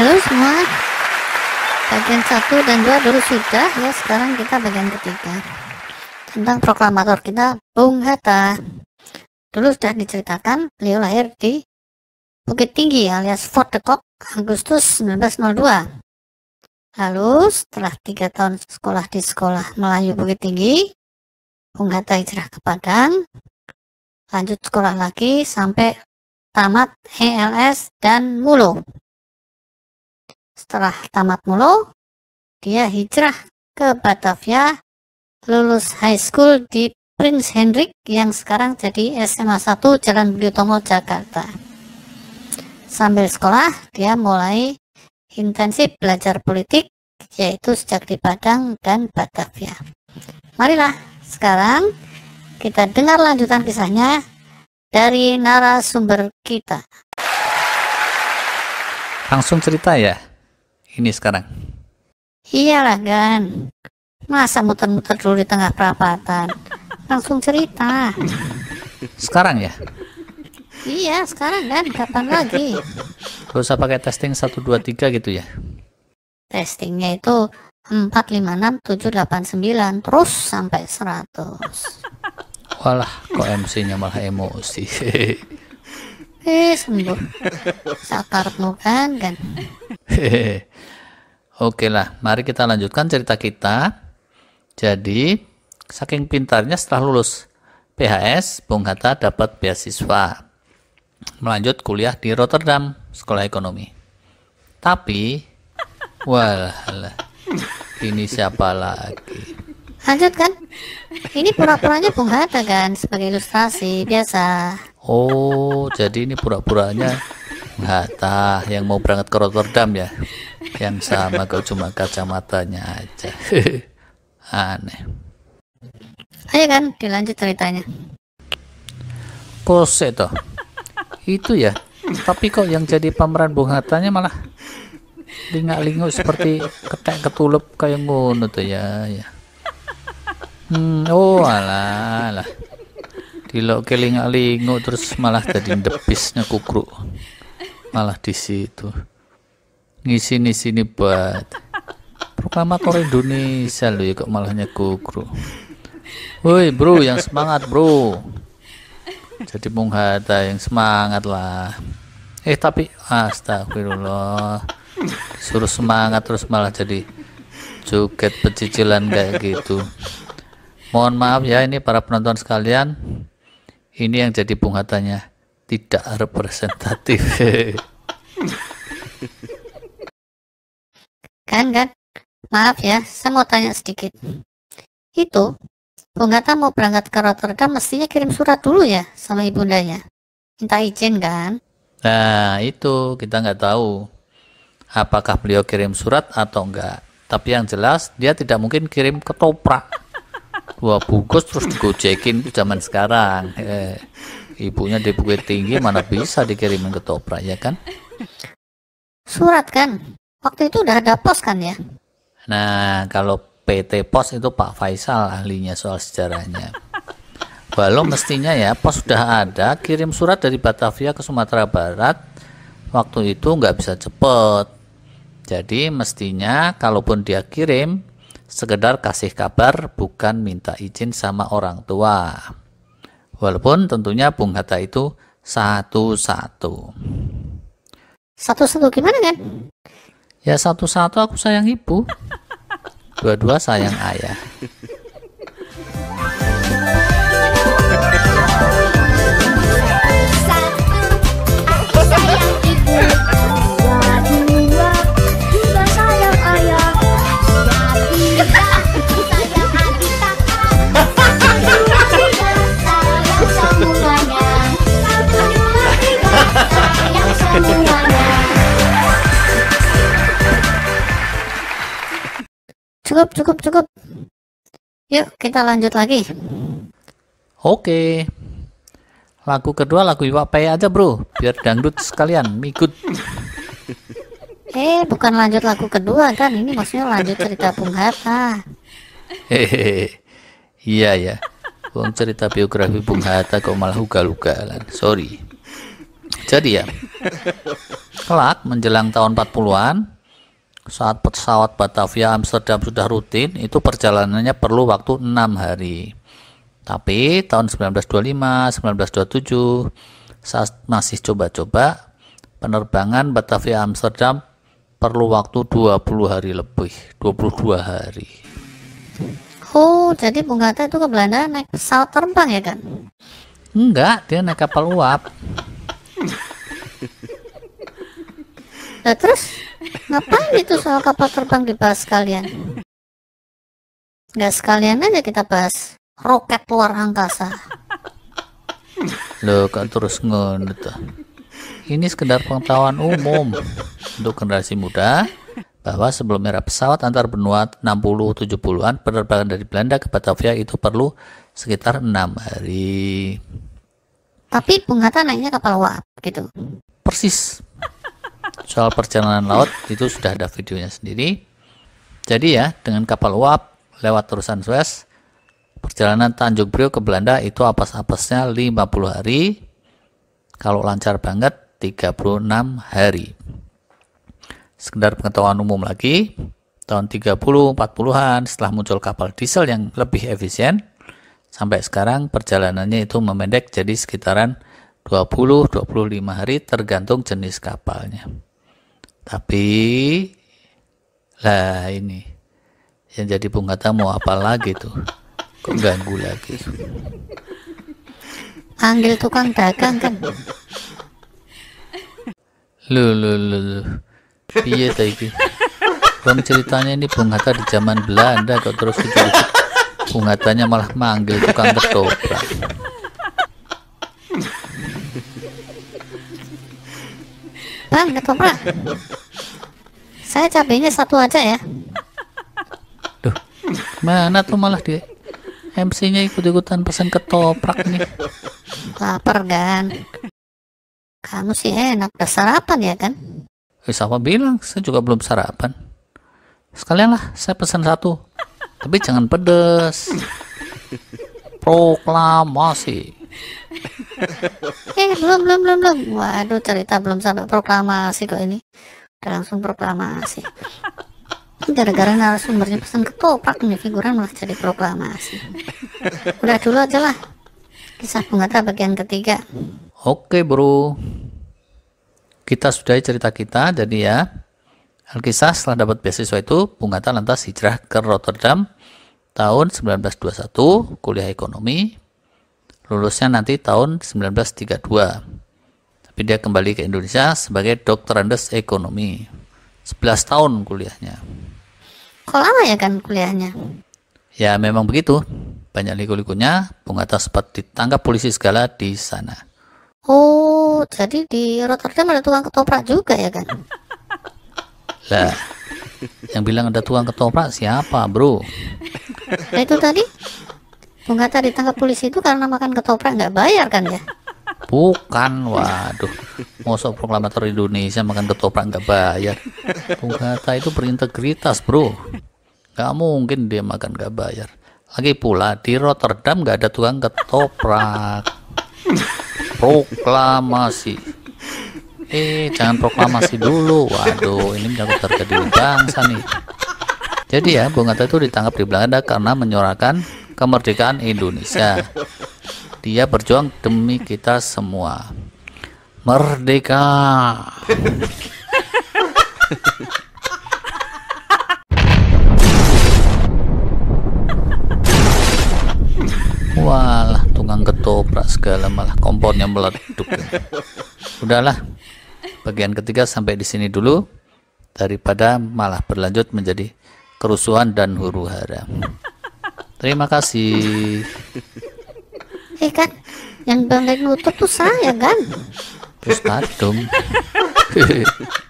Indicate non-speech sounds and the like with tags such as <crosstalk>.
Halo semua Bagian satu dan dua dulu sudah ya sekarang kita bagian ketiga Tentang proklamator kita Bung Hatta Dulu sudah diceritakan beliau lahir di Bukit Tinggi alias Fort de Kock Agustus 1902 Lalu setelah tiga tahun sekolah di sekolah Melayu Bukit Tinggi Bung Hatta hijrah ke Padang lanjut sekolah lagi sampai tamat ELS dan Mulu setelah tamat mulu, dia hijrah ke Batavia, lulus high school di Prince Hendrik yang sekarang jadi SMA 1 Jalan Biotomo Jakarta. Sambil sekolah, dia mulai intensif belajar politik, yaitu sejak di Padang dan Batavia. Marilah, sekarang kita dengar lanjutan kisahnya dari narasumber kita. Langsung cerita ya? ini sekarang? Iyalah Gan. Masa muter-muter dulu di tengah perapatan? Langsung cerita. Sekarang ya? Iya, sekarang kan. Kapan lagi? Gak usah pakai testing 1, 2, 3 gitu ya? Testingnya itu 4, 5, 6, 7, 8, 9. Terus sampai 100. Walah, kok MC-nya malah emosi. eh, sembuh. Sakar kan, kan? Hehehe. Oke lah, mari kita lanjutkan cerita kita. Jadi, saking pintarnya setelah lulus PHS, Bung Hatta dapat beasiswa melanjut kuliah di Rotterdam, sekolah ekonomi. Tapi, <laughs> walah, ini siapa lagi? Lanjut kan? Ini pura-puranya Bung Hatta kan sebagai ilustrasi biasa. Oh, jadi ini pura-puranya Bung Hatta yang mau berangkat ke Rotterdam ya? yang sama kok cuma kacamatanya aja <laughs> aneh ayo kan dilanjut ceritanya pose toh itu ya tapi kok yang jadi pemeran Bung hatanya malah lingak-linguk seperti ketek ketulup kayak ngono tuh ya ya hmm, oh alah alah diloke lingak-linguk terus malah jadi debisnya kukruk malah di situ ngisi buat buat Proklamator Indonesia lu ya kok malah nyeku, Woi, Bro, yang semangat, Bro. Jadi Bung Hatta yang semangat lah. Eh, tapi astagfirullah. Suruh semangat terus malah jadi joget pecicilan kayak gitu. Mohon maaf ya ini para penonton sekalian. Ini yang jadi Bung tidak representatif. <laughs> Kan, kan? Maaf ya, saya mau tanya sedikit. Itu, Bung Hatta mau berangkat ke Rotterdam mestinya kirim surat dulu ya sama ibundanya. Minta izin kan? Nah, itu kita nggak tahu apakah beliau kirim surat atau enggak. Tapi yang jelas dia tidak mungkin kirim ketoprak. Dua bungkus terus digojekin itu zaman sekarang. Eh, ibunya di Bukit Tinggi mana bisa dikirimin ketoprak ya kan? Surat kan? Waktu itu udah ada pos kan ya? Nah, kalau PT Pos itu Pak Faisal ahlinya soal sejarahnya. <laughs> Walau mestinya ya pos sudah ada, kirim surat dari Batavia ke Sumatera Barat waktu itu nggak bisa cepet. Jadi mestinya kalaupun dia kirim, sekedar kasih kabar bukan minta izin sama orang tua. Walaupun tentunya Bung Hatta itu satu-satu. Satu-satu gimana kan? Ya satu-satu aku sayang ibu, <laughs> dua-dua sayang ayah. cukup, cukup, cukup. Yuk, kita lanjut lagi. Oke. Lagu kedua lagu Iwak Pay aja, Bro, biar dangdut sekalian, mikut. Eh, bukan lanjut lagu kedua kan? Ini maksudnya lanjut cerita Bung Hatta. Hehehe. Iya ya. Bung cerita biografi Bung Hatta kok malah ugal-ugalan. Sorry. Jadi ya, kelak menjelang tahun 40-an, saat pesawat Batavia Amsterdam sudah rutin, itu perjalanannya perlu waktu enam hari. Tapi tahun 1925, 1927 saat masih coba-coba penerbangan Batavia Amsterdam perlu waktu 20 hari lebih, 22 hari. Oh, jadi Bung Hatta itu ke Belanda naik pesawat terbang ya kan? Enggak, dia naik kapal uap. Nah, terus Ngapain itu soal kapal terbang dibahas sekalian? Nggak sekalian aja kita bahas roket luar angkasa. Loh, kok terus ngendut Ini sekedar pengetahuan umum untuk generasi muda bahwa sebelum era pesawat antar benua 60-70-an penerbangan dari Belanda ke Batavia itu perlu sekitar enam hari. Tapi Bung Hatta naiknya kapal uap gitu. Persis soal perjalanan laut itu sudah ada videonya sendiri. Jadi ya, dengan kapal uap lewat terusan Suez, perjalanan Tanjung Priok ke Belanda itu apes-apesnya 50 hari, kalau lancar banget 36 hari. Sekedar pengetahuan umum lagi, tahun 30-40-an setelah muncul kapal diesel yang lebih efisien, sampai sekarang perjalanannya itu memendek jadi sekitaran 20-25 hari tergantung jenis kapalnya. Tapi lah ini yang jadi punggata mau apa lagi tuh? Kok ganggu lagi? Panggil tukang dagang kan. Lu lu lu lu. Iya, ta Bang ceritanya ini punggata di zaman Belanda kok terus gitu. Pungatanya malah manggil tukang ketoprak. murah gitu pak saya cabenya satu aja ya Duh, mana tuh malah dia MC-nya ikut-ikutan pesan ketoprak nih. Lapar kan? Kamu sih enak, udah sarapan ya kan? Eh, siapa bilang? Saya juga belum sarapan. Sekalian lah, saya pesan satu. Tapi jangan pedes. Proklamasi eh belum belum belum belum waduh cerita belum sampai proklamasi kok ini udah langsung proklamasi gara-gara narasumbernya pesan ketoprak nih figuran malah jadi proklamasi udah dulu aja lah kisah pengata bagian ketiga oke bro kita sudah cerita kita jadi ya Alkisah setelah dapat beasiswa itu Bung Hatta lantas hijrah ke Rotterdam tahun 1921 kuliah ekonomi lulusnya nanti tahun 1932. Tapi dia kembali ke Indonesia sebagai Dokter Andes ekonomi. 11 tahun kuliahnya. Kok lama ya kan kuliahnya? Ya memang begitu. Banyak liku-likunya, Bung Hatta sempat ditangkap polisi segala di sana. Oh, jadi di Rotterdam ada tukang ketoprak juga ya kan? <laughs> Lah, yang bilang ada tukang ketoprak siapa bro? Nah, itu tadi Bung Hatta ditangkap polisi itu karena makan ketoprak nggak bayar kan ya? Bukan, waduh. Mosok proklamator Indonesia makan ketoprak nggak bayar. Bung Hatta itu berintegritas, bro. gak mungkin dia makan nggak bayar. Lagi pula di Rotterdam nggak ada tukang ketoprak. Proklamasi. Eh, jangan proklamasi dulu. Waduh, ini menyangkut harga diri bangsa nih. Jadi ya, Bung Hatta itu ditangkap di Belanda karena menyuarakan kemerdekaan Indonesia. Dia berjuang demi kita semua. Merdeka. Walah, tukang ketoprak segala malah kompornya meleduk. Udahlah, bagian ketiga sampai di sini dulu daripada malah berlanjut menjadi kerusuhan dan huru hara. Terima kasih. <laughs> Eh kan, yang bangga ngutuk tuh saya kan. Terus kadung. <laughs>